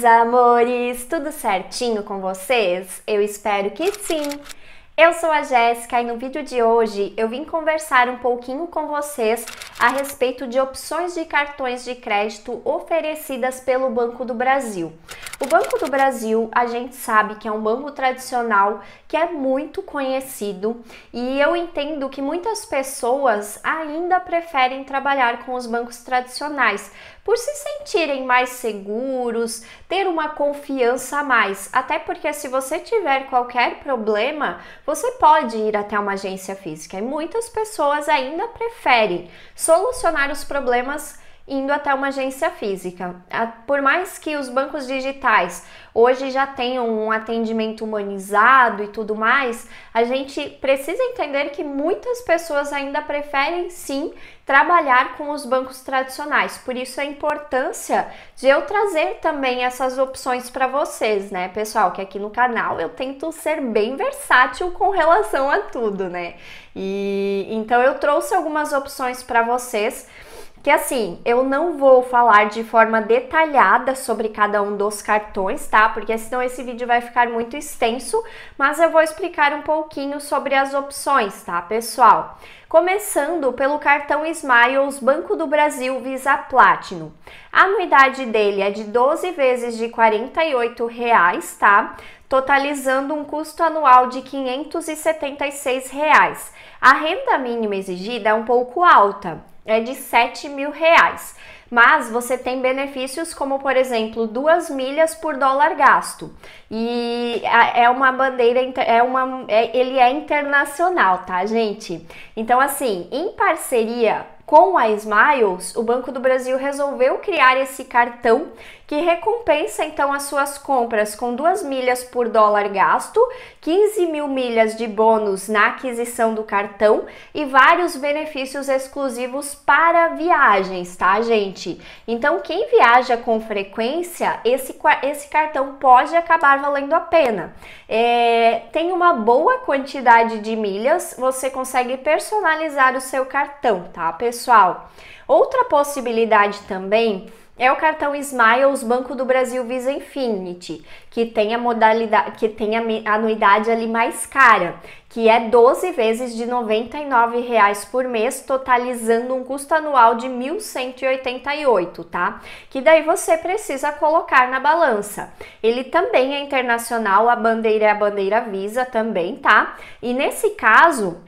meus amores! Tudo certinho com vocês? Eu espero que sim! Eu sou a Jéssica e no vídeo de hoje eu vim conversar um pouquinho com vocês a respeito de opções de cartões de crédito oferecidas pelo Banco do Brasil. O Banco do Brasil, a gente sabe que é um banco tradicional que é muito conhecido e eu entendo que muitas pessoas ainda preferem trabalhar com os bancos tradicionais por se sentirem mais seguros, ter uma confiança a mais. Até porque se você tiver qualquer problema, você pode ir até uma agência física e muitas pessoas ainda preferem solucionar os problemas indo até uma agência física. Ah, por mais que os bancos digitais hoje já tenham um atendimento humanizado e tudo mais, a gente precisa entender que muitas pessoas ainda preferem sim trabalhar com os bancos tradicionais. Por isso a importância de eu trazer também essas opções para vocês, né, pessoal? Que aqui no canal eu tento ser bem versátil com relação a tudo, né? E então eu trouxe algumas opções para vocês que assim, eu não vou falar de forma detalhada sobre cada um dos cartões, tá? Porque senão esse vídeo vai ficar muito extenso, mas eu vou explicar um pouquinho sobre as opções, tá, pessoal? começando pelo cartão Smiles Banco do Brasil Visa Platinum. A anuidade dele é de 12 vezes de R$ 48, reais, tá? Totalizando um custo anual de R$ 576. Reais. A renda mínima exigida é um pouco alta, é de R$ 7 mil. Reais mas você tem benefícios como, por exemplo, duas milhas por dólar gasto. E é uma bandeira, é uma, é, ele é internacional, tá, gente? Então, assim, em parceria com a Smiles, o Banco do Brasil resolveu criar esse cartão que recompensa então as suas compras com 2 milhas por dólar gasto, 15 mil milhas de bônus na aquisição do cartão e vários benefícios exclusivos para viagens, tá, gente? Então, quem viaja com frequência, esse, esse cartão pode acabar valendo a pena. É, tem uma boa quantidade de milhas, você consegue personalizar o seu cartão, tá, pessoal? Outra possibilidade também é o cartão Smiles Banco do Brasil Visa Infinity, que tem a modalidade, que tem a anuidade ali mais cara, que é 12 vezes de R$ reais por mês, totalizando um custo anual de 1.188, tá? Que daí você precisa colocar na balança. Ele também é internacional, a bandeira é a bandeira Visa também, tá? E nesse caso,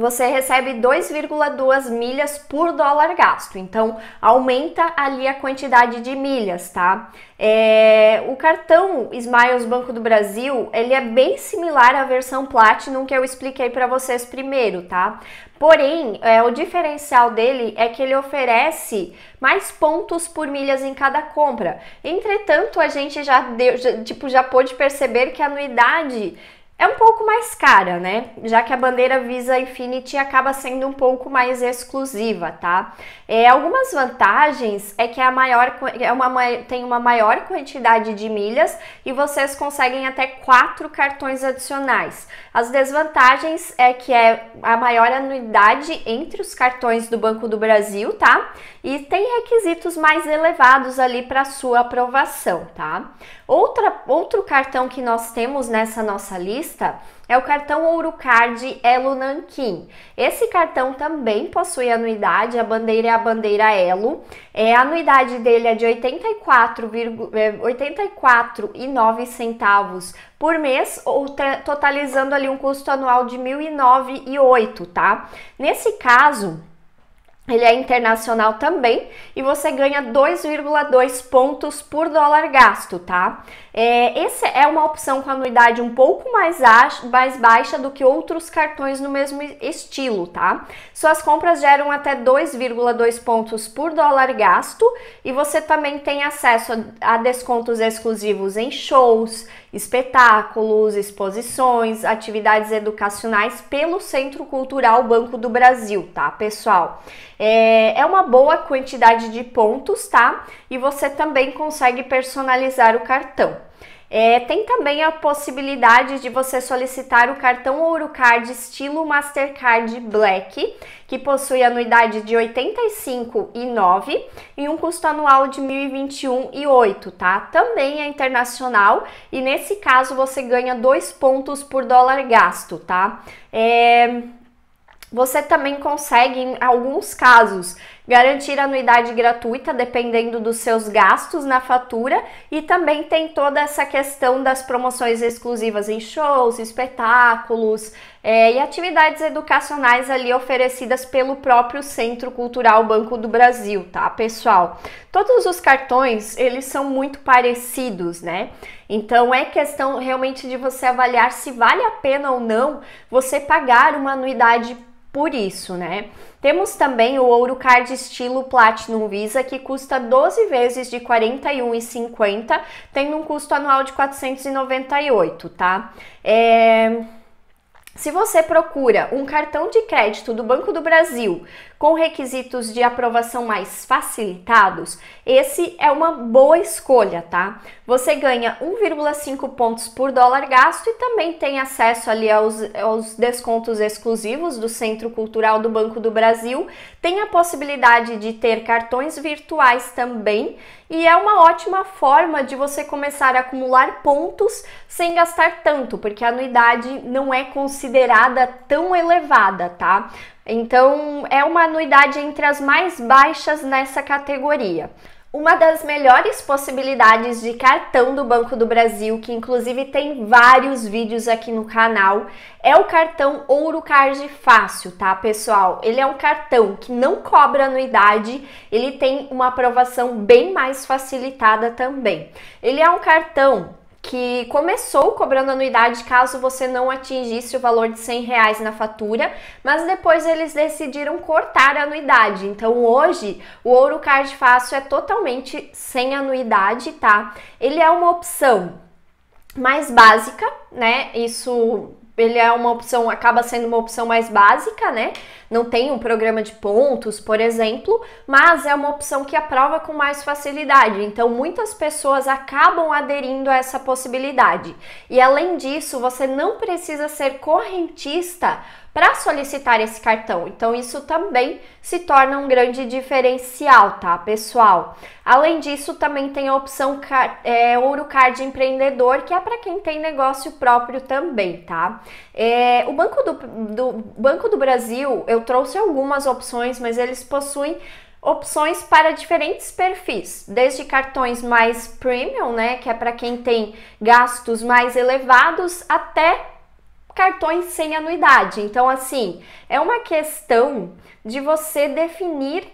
você recebe 2,2 milhas por dólar gasto. Então, aumenta ali a quantidade de milhas, tá? É, o cartão Smiles Banco do Brasil, ele é bem similar à versão Platinum que eu expliquei para vocês primeiro, tá? Porém, é, o diferencial dele é que ele oferece mais pontos por milhas em cada compra. Entretanto, a gente já deu, já, tipo, já pôde perceber que a anuidade é um pouco mais cara, né? Já que a bandeira Visa Infinity acaba sendo um pouco mais exclusiva, tá? É, algumas vantagens é que é a maior, é uma, tem uma maior quantidade de milhas e vocês conseguem até quatro cartões adicionais. As desvantagens é que é a maior anuidade entre os cartões do Banco do Brasil, tá? E tem requisitos mais elevados ali para sua aprovação, tá? Outra, outro cartão que nós temos nessa nossa lista lista é o cartão Ourocard Elo Nanquim. Esse cartão também possui anuidade, a bandeira é a bandeira Elo. É, a anuidade dele é de 84,9 84 é, centavos por mês, ou totalizando ali um custo anual de 1.009,08, tá? Nesse caso, ele é internacional também e você ganha 2,2 pontos por dólar gasto, tá? É, essa é uma opção com anuidade um pouco mais, mais baixa do que outros cartões no mesmo estilo, tá? Suas compras geram até 2,2 pontos por dólar gasto e você também tem acesso a, a descontos exclusivos em shows, espetáculos, exposições, atividades educacionais pelo Centro Cultural Banco do Brasil, tá, pessoal? É, é, uma boa quantidade de pontos, tá? E você também consegue personalizar o cartão. É, tem também a possibilidade de você solicitar o cartão Ourocard estilo Mastercard Black, que possui anuidade de 85,9 e um custo anual de 1.021,8, tá? Também é internacional e nesse caso você ganha dois pontos por dólar gasto, tá? É... Você também consegue, em alguns casos, garantir anuidade gratuita dependendo dos seus gastos na fatura e também tem toda essa questão das promoções exclusivas em shows, espetáculos é, e atividades educacionais ali oferecidas pelo próprio Centro Cultural Banco do Brasil, tá, pessoal? Todos os cartões eles são muito parecidos, né? Então é questão realmente de você avaliar se vale a pena ou não você pagar uma anuidade por isso, né? Temos também o Ouro Card estilo Platinum Visa, que custa 12 vezes de R$ 41,50, tendo um custo anual de 498, tá? É... Se você procura um cartão de crédito do Banco do Brasil com requisitos de aprovação mais facilitados, esse é uma boa escolha, tá? Você ganha 1,5 pontos por dólar gasto e também tem acesso ali aos, aos descontos exclusivos do Centro Cultural do Banco do Brasil, tem a possibilidade de ter cartões virtuais também e é uma ótima forma de você começar a acumular pontos sem gastar tanto, porque a anuidade não é considerada tão elevada, tá? Então, é uma anuidade entre as mais baixas nessa categoria. Uma das melhores possibilidades de cartão do Banco do Brasil, que inclusive tem vários vídeos aqui no canal, é o cartão Ouro Card Fácil, tá, pessoal? Ele é um cartão que não cobra anuidade, ele tem uma aprovação bem mais facilitada também. Ele é um cartão que começou cobrando anuidade caso você não atingisse o valor de 100 reais na fatura, mas depois eles decidiram cortar a anuidade. Então hoje o Ouro Card Fácil é totalmente sem anuidade, tá? Ele é uma opção mais básica, né? Isso ele é uma opção, acaba sendo uma opção mais básica, né? não tem um programa de pontos, por exemplo, mas é uma opção que aprova com mais facilidade. Então, muitas pessoas acabam aderindo a essa possibilidade. E além disso, você não precisa ser correntista para solicitar esse cartão. Então, isso também se torna um grande diferencial, tá, pessoal? Além disso, também tem a opção é, Ouro Card Empreendedor, que é para quem tem negócio próprio também, tá? É, o Banco do, do Banco do Brasil, eu eu trouxe algumas opções, mas eles possuem opções para diferentes perfis, desde cartões mais premium, né, que é para quem tem gastos mais elevados, até cartões sem anuidade. Então, assim, é uma questão de você definir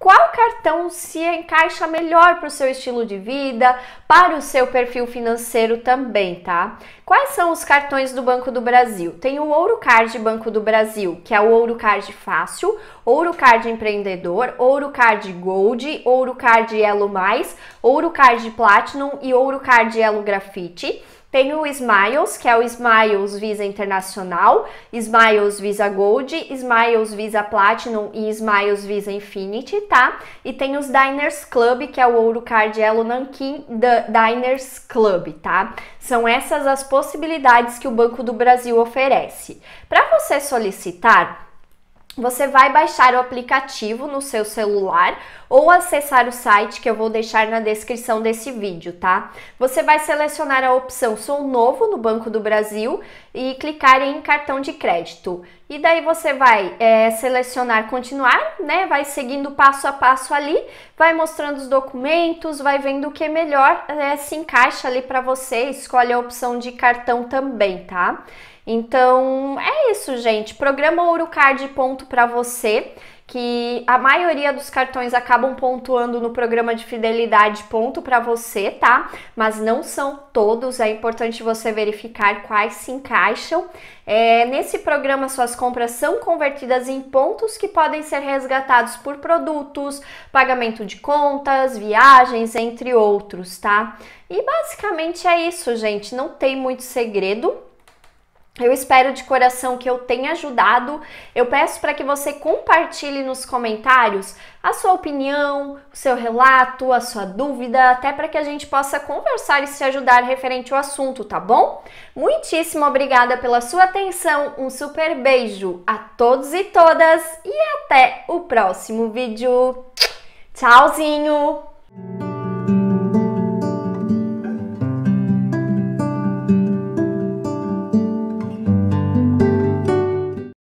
qual cartão se encaixa melhor para o seu estilo de vida, para o seu perfil financeiro também, tá? Quais são os cartões do Banco do Brasil? Tem o Ouro Card Banco do Brasil, que é o Ouro Card Fácil, Ouro Card Empreendedor, Ouro Card Gold, Ouro Card Elo Mais, Ouro Card Platinum e Ouro Card Elo Grafite. Tem o Smiles, que é o Smiles Visa Internacional, Smiles Visa Gold, Smiles Visa Platinum e Smiles Visa Infinity, tá? E tem os Diners Club, que é o Ouro Card Elo Nanquim Diners Club, tá? São essas as possibilidades que o Banco do Brasil oferece. Para você solicitar, você vai baixar o aplicativo no seu celular ou acessar o site que eu vou deixar na descrição desse vídeo, tá? Você vai selecionar a opção Sou Novo no Banco do Brasil e clicar em Cartão de Crédito. E daí você vai é, selecionar Continuar, né? Vai seguindo passo a passo ali, vai mostrando os documentos, vai vendo o que é melhor eh, se encaixa ali para você, escolhe a opção de cartão também, tá? Então é isso, gente. Programa Ourocard ponto para você, que a maioria dos cartões acabam pontuando no programa de fidelidade ponto para você, tá? Mas não são todos. É importante você verificar quais se encaixam. É, nesse programa, suas compras são convertidas em pontos que podem ser resgatados por produtos, pagamento de contas, viagens, entre outros, tá? E basicamente é isso, gente. Não tem muito segredo. Eu espero de coração que eu tenha ajudado. Eu peço para que você compartilhe nos comentários a sua opinião, o seu relato, a sua dúvida, até para que a gente possa conversar e se ajudar referente ao assunto, tá bom? Muitíssimo obrigada pela sua atenção, um super beijo a todos e todas e até o próximo vídeo. Tchauzinho!